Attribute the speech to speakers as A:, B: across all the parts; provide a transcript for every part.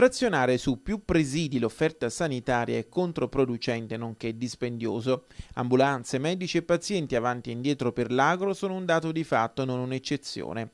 A: Frazionare su più presidi l'offerta sanitaria è controproducente nonché dispendioso. Ambulanze, medici e pazienti avanti e indietro per l'agro sono un dato di fatto, non un'eccezione.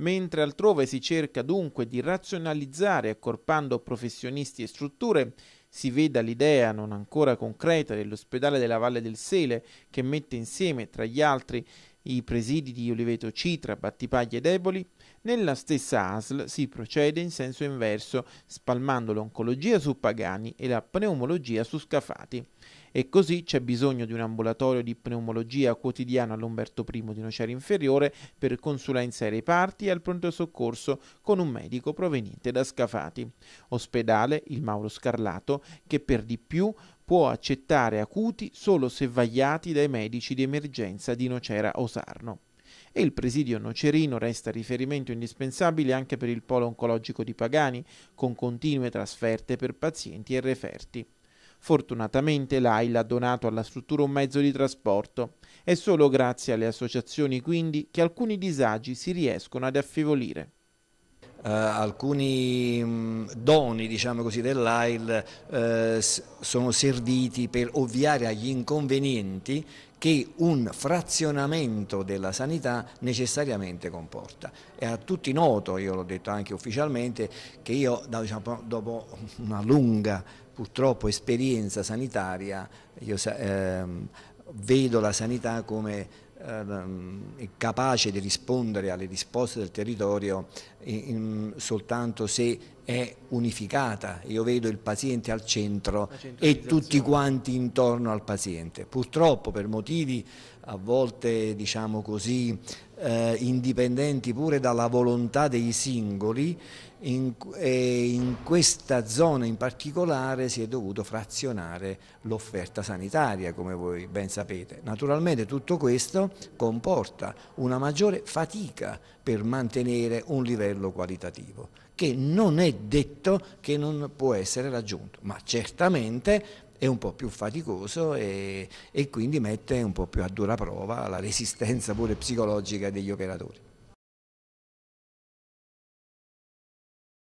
A: Mentre altrove si cerca dunque di razionalizzare accorpando professionisti e strutture, si veda l'idea non ancora concreta dell'ospedale della Valle del Sele che mette insieme tra gli altri i presidi di Oliveto Citra, Battipaglia e Deboli, nella stessa ASL si procede in senso inverso, spalmando l'oncologia su Pagani e la pneumologia su Scafati e così c'è bisogno di un ambulatorio di pneumologia quotidiano all'Umberto I di Nocera Inferiore per consulenza ai reparti e al pronto soccorso con un medico proveniente da Scafati. Ospedale il Mauro Scarlato che per di più può accettare acuti solo se vagliati dai medici di emergenza di Nocera o Sarno e il presidio nocerino resta riferimento indispensabile anche per il polo oncologico di Pagani, con continue trasferte per pazienti e referti. Fortunatamente l'AIL ha donato alla struttura un mezzo di trasporto. È solo grazie alle associazioni quindi che alcuni disagi si riescono ad affievolire eh, alcuni mh, mm, doni diciamo così, dell'AIL eh,
B: sono serviti per ovviare agli inconvenienti che un frazionamento della sanità necessariamente comporta. È a tutti noto, io l'ho detto anche ufficialmente, che io diciamo, dopo una lunga purtroppo esperienza sanitaria io, eh, vedo la sanità come Ehm, capace di rispondere alle risposte del territorio in, soltanto se è unificata, io vedo il paziente al centro e tutti quanti intorno al paziente. Purtroppo per motivi a volte diciamo così eh, indipendenti pure dalla volontà dei singoli in, e in questa zona in particolare si è dovuto frazionare l'offerta sanitaria come voi ben sapete. Naturalmente tutto questo comporta una maggiore fatica per mantenere un livello qualitativo che non è detto che non può essere raggiunto, ma certamente è un po' più faticoso e, e quindi mette un po' più a dura prova la resistenza pure psicologica degli operatori.